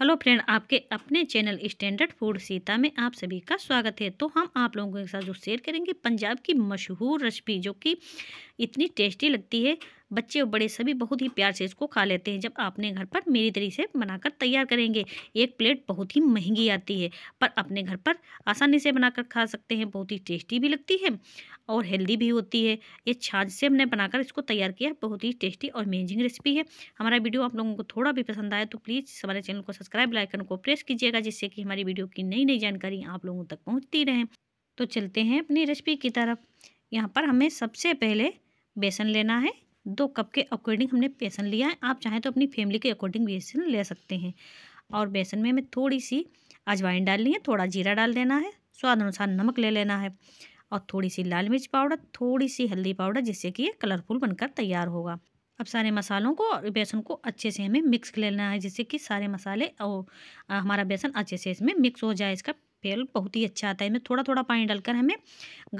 hello friend आपके अपने channel standard food Sita में आप सभी का स्वागत है तो हम आप लोगों के साथ जो शेयर करेंगे पंजाब की मशहूर रेसिपी जो कि इतनी टेस्टी लगती है बच्चे और बड़े सभी बहुत ही प्यार से इसको खा लेते हैं जब आपने घर पर मेरी तरीके से बनाकर तैयार करेंगे एक प्लेट बहुत ही महंगी आती है पर अपने घर पर आसानी से बनाकर खा सकते हैं बहुत ही टेस्टी भी लगती है और हेल्दी भी होती है ये छाछ से हमने बनाकर इसको तैयार किया बहुत ही टेस्टी और अमेजिंग रेसिपी है हमारा वीडियो आप लोगों को थोड़ा भी पसंद आए तो प्लीज़ हमारे चैनल को सब्सक्राइब लाइकन को प्रेस कीजिएगा जिससे कि हमारी वीडियो की नई नई जानकारी आप लोगों तक पहुँचती रहें तो चलते हैं अपनी रेसिपी की तरफ यहाँ पर हमें सबसे पहले बेसन लेना है दो कप के अकॉर्डिंग हमने बेसन लिया है आप चाहें तो अपनी फैमिली के अकॉर्डिंग बेसन ले सकते हैं और बेसन में हमें थोड़ी सी अजवाइन डालनी है थोड़ा जीरा डाल देना है स्वाद अनुसार नमक ले लेना है और थोड़ी सी लाल मिर्च पाउडर थोड़ी सी हल्दी पाउडर जिससे कि ये कलरफुल बनकर तैयार होगा अब सारे मसालों को और बेसन को अच्छे से हमें मिक्स कर लेना है जिससे कि सारे मसाले और हमारा बेसन अच्छे से इसमें मिक्स हो जाए इसका पेल बहुत ही अच्छा आता है इसमें थोड़ा थोड़ा पानी डालकर हमें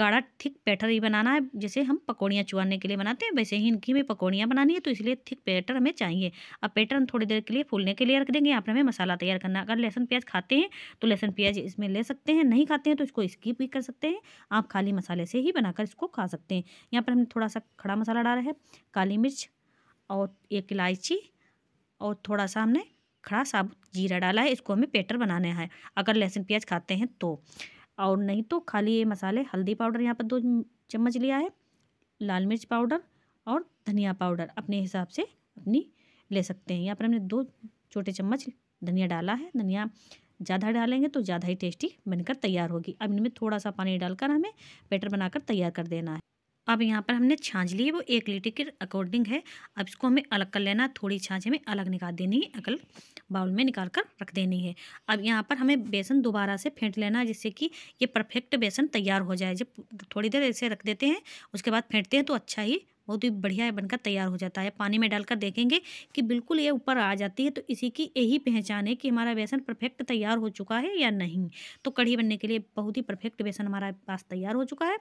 गाढ़ा थिक बैटर ही बनाना है जैसे हम पकौड़ियाँ चुवाने के लिए बनाते हैं वैसे ही इनकी हमें पकौड़ियाँ बनानी है तो इसलिए थिक बैटर हमें चाहिए अब बैटर हम थोड़ी देर के लिए फूलने के लिए रख देंगे यहाँ पर हमें मसाला तैयार करना अगर लहसन प्याज खाते हैं तो लहसन प्याज इसमें ले सकते हैं नहीं खाते हैं तो इसको स्कीप भी कर सकते हैं आप खाली मसाले से ही बनाकर इसको खा सकते हैं यहाँ पर हमने थोड़ा सा खड़ा मसाला डाला है काली मिर्च और एक इलायची और थोड़ा सा हमने खड़ा साबुत जीरा डाला है इसको हमें पेटर बनाना है अगर लहसुन प्याज खाते हैं तो और नहीं तो खाली ये मसाले हल्दी पाउडर यहाँ पर दो चम्मच लिया है लाल मिर्च पाउडर और धनिया पाउडर अपने हिसाब से अपनी ले सकते हैं यहाँ पर हमने दो छोटे चम्मच धनिया डाला है धनिया ज़्यादा डालेंगे तो ज़्यादा ही टेस्टी बनकर तैयार होगी अब इनमें थोड़ा सा पानी डालकर हमें पेटर बनाकर तैयार कर देना है अब यहाँ पर हमने छाछ ली है वो एक लीटर के अकॉर्डिंग है अब इसको हमें अलग कर लेना थोड़ी छाछ हमें अलग निकाल देनी है अकल बाउल में निकाल कर रख देनी है अब यहाँ पर हमें बेसन दोबारा से फेंट लेना है जिससे कि ये परफेक्ट बेसन तैयार हो जाए जब थोड़ी देर ऐसे रख देते हैं उसके बाद फेंटते हैं तो अच्छा ही बहुत ही बढ़िया बनकर तैयार हो जाता है पानी में डालकर देखेंगे कि बिल्कुल ये ऊपर आ जाती है तो इसी की यही पहचान है कि हमारा बेसन परफेक्ट तैयार हो चुका है या नहीं तो कढ़ी बनने के लिए बहुत ही परफेक्ट बेसन हमारा पास तैयार हो चुका है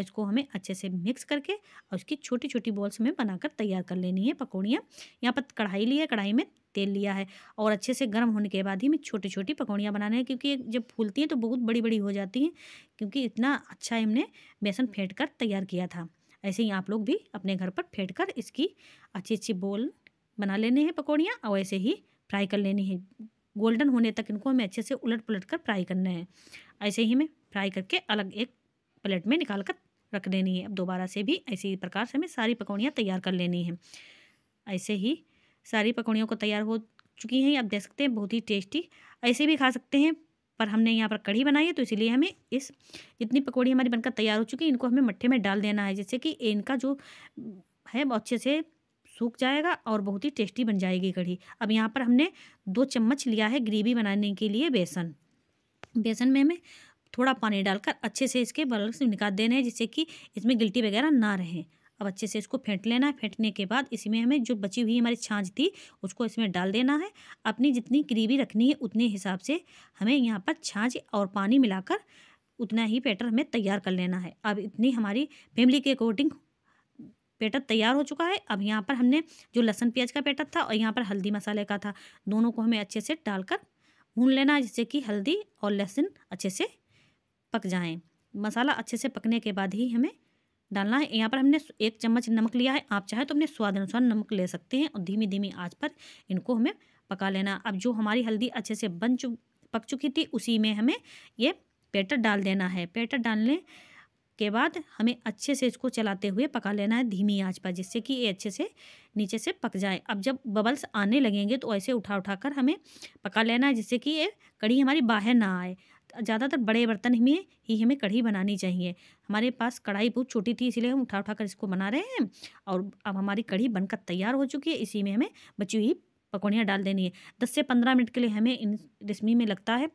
इसको हमें अच्छे से मिक्स करके और उसकी छोटी छोटी बॉल्स में बनाकर तैयार कर लेनी है पकौड़ियाँ यहाँ पर कढ़ाई ली है कढ़ाई में तेल लिया है और अच्छे से गर्म होने के बाद ही हमें छोटी छोटी पकौड़ियाँ बनाने हैं क्योंकि जब फूलती हैं तो बहुत बड़ी बड़ी हो जाती हैं क्योंकि इतना अच्छा हमने बेसन फेंट कर तैयार किया था ऐसे ही आप लोग भी अपने घर पर फेंट कर इसकी अच्छी अच्छी बोल बना लेने हैं पकौड़ियाँ और ऐसे ही फ्राई कर लेनी है गोल्डन होने तक इनको हमें अच्छे से उलट पुलट कर फ्राई करना है ऐसे ही हमें फ्राई करके अलग एक प्लेट में निकाल कर रख देनी है अब दोबारा से भी ऐसी प्रकार से हमें सारी पकौड़ियाँ तैयार कर लेनी है ऐसे ही सारी पकौड़ियों को तैयार हो चुकी हैं आप देख सकते हैं बहुत ही टेस्टी ऐसे भी खा सकते हैं पर हमने यहाँ पर कढ़ी बनाई है तो इसलिए हमें इस जितनी पकौड़ी हमारी बनकर तैयार हो चुकी है इनको हमें मट्ठे में डाल देना है जिससे कि इनका जो है वो अच्छे से सूख जाएगा और बहुत ही टेस्टी बन जाएगी कढ़ी अब यहाँ पर हमने दो चम्मच लिया है ग्रेवी बनाने के लिए बेसन बेसन में हमें थोड़ा पानी डालकर अच्छे से इसके बल्ब से निकाल देने हैं जिससे कि इसमें गिल्टी वगैरह ना रहें अब अच्छे से इसको फेंट लेना है फेंटने के बाद इसमें हमें जो बची हुई हमारी छाछ थी उसको इसमें डाल देना है अपनी जितनी ग्रेवी रखनी है उतने हिसाब से हमें यहाँ पर छाछ और पानी मिलाकर उतना ही पेटर हमें तैयार कर लेना है अब इतनी हमारी फैमिली के अकॉर्डिंग पेटर तैयार हो चुका है अब यहाँ पर हमने जो लहसुन प्याज का पेटर था और यहाँ पर हल्दी मसाले का था दोनों को हमें अच्छे से डालकर भून लेना है जिससे कि हल्दी और लहसुन अच्छे से पक जाएं मसाला अच्छे से पकने के बाद ही हमें डालना है यहाँ पर हमने एक चम्मच नमक लिया है आप चाहे तो अपने स्वाद अनुसार नमक ले सकते हैं और धीमी धीमी आँच पर इनको हमें पका लेना अब जो हमारी हल्दी अच्छे से बन चु पक चुकी थी उसी में हमें ये पेटर डाल देना है पेटर डालने के बाद हमें अच्छे से इसको चलाते हुए पका लेना है धीमी आंच पर जिससे कि ये अच्छे से नीचे से पक जाए अब जब बबल्स आने लगेंगे तो ऐसे उठा उठा कर हमें पका लेना है जिससे कि ये कड़ी हमारी बाहर ना आए ज़्यादातर बड़े बर्तन में ही हमें कढ़ी बनानी चाहिए हमारे पास कढ़ाई बहुत छोटी थी इसीलिए हम उठा उठा कर इसको बना रहे हैं और अब हमारी कढ़ी बनकर तैयार हो चुकी है इसी में हमें बची हुई पकौड़ियाँ डाल देनी है दस से पंद्रह मिनट के लिए हमें इन रेसमी में लगता है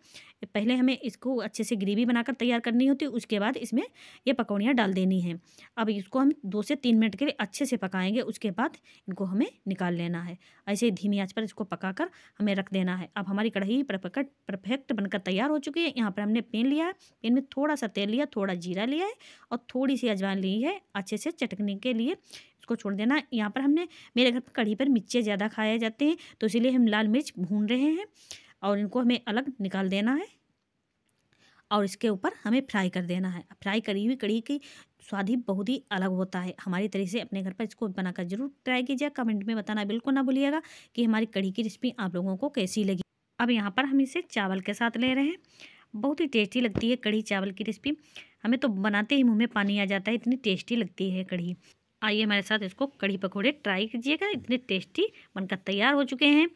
पहले हमें इसको अच्छे से ग्रेवी बनाकर तैयार करनी होती है उसके बाद इसमें ये पकौड़ियाँ डाल देनी है अब इसको हम दो से तीन मिनट के लिए अच्छे से पकाएंगे उसके बाद इनको हमें निकाल लेना है ऐसे ही धीमी आँच पर इसको पकाकर हमें रख देना है अब हमारी कढ़ाई परफेक्ट परफेक्ट बनकर तैयार हो चुकी है यहाँ पर हमने पेन लिया है पेन में थोड़ा सा तेल लिया थोड़ा जीरा लिया है और थोड़ी सी अजवाइन ली है अच्छे से चटकने के लिए इसको छोड़ देना यहाँ पर हमने मेरे घर पर कढ़ी पर मिर्चे ज़्यादा खाए जाते हैं तो इसीलिए हम लाल मिर्च भून रहे हैं और इनको हमें अलग निकाल देना है और इसके ऊपर हमें फ्राई कर देना है फ्राई करी हुई कढ़ी की स्वाद ही बहुत ही अलग होता है हमारी तरीके से अपने घर पर इसको बनाकर जरूर ट्राई कीजिए कमेंट में बताना बिल्कुल ना भूलिएगा कि हमारी कढ़ी की रेसिपी आप लोगों को कैसी लगी अब यहाँ पर हम इसे चावल के साथ ले रहे हैं बहुत ही टेस्टी लगती है कढ़ी चावल की रेसिपी हमें तो बनाते ही मुँह में पानी आ जाता है इतनी टेस्टी लगती है कढ़ी आइए हमारे साथ इसको कढ़ी पकौड़े ट्राई कीजिएगा इतने टेस्टी बनकर तैयार हो चुके हैं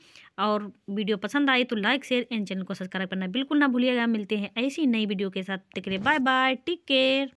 और वीडियो पसंद आए तो लाइक शेयर एंड चैनल को सब्सक्राइब करना बिल्कुल ना भूलिएगा मिलते हैं ऐसी नई वीडियो के साथ तक बाय बाय टेक केयर